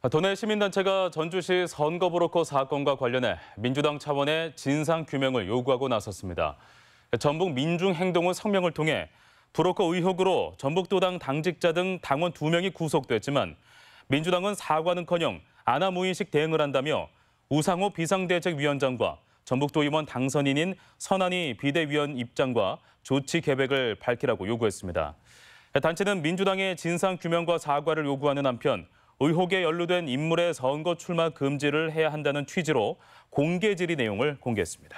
아, 도내 시민단체가 전주시 선거브로커 사건과 관련해 민주당 차원의 진상 규명을 요구하고 나섰습니다. 전북 민중행동은 성명을 통해 브로커 의혹으로 전북도당 당직자 등 당원 2명이 구속됐지만 민주당은 사과는커녕 아나무인식 대응을 한다며 우상호 비상대책위원장과 전북도의원 당선인인 선한이 비대위원 입장과 조치 계획을 밝히라고 요구했습니다. 단체는 민주당의 진상 규명과 사과를 요구하는 한편 의혹에 연루된 인물의 선거 출마 금지를 해야 한다는 취지로 공개 질의 내용을 공개했습니다.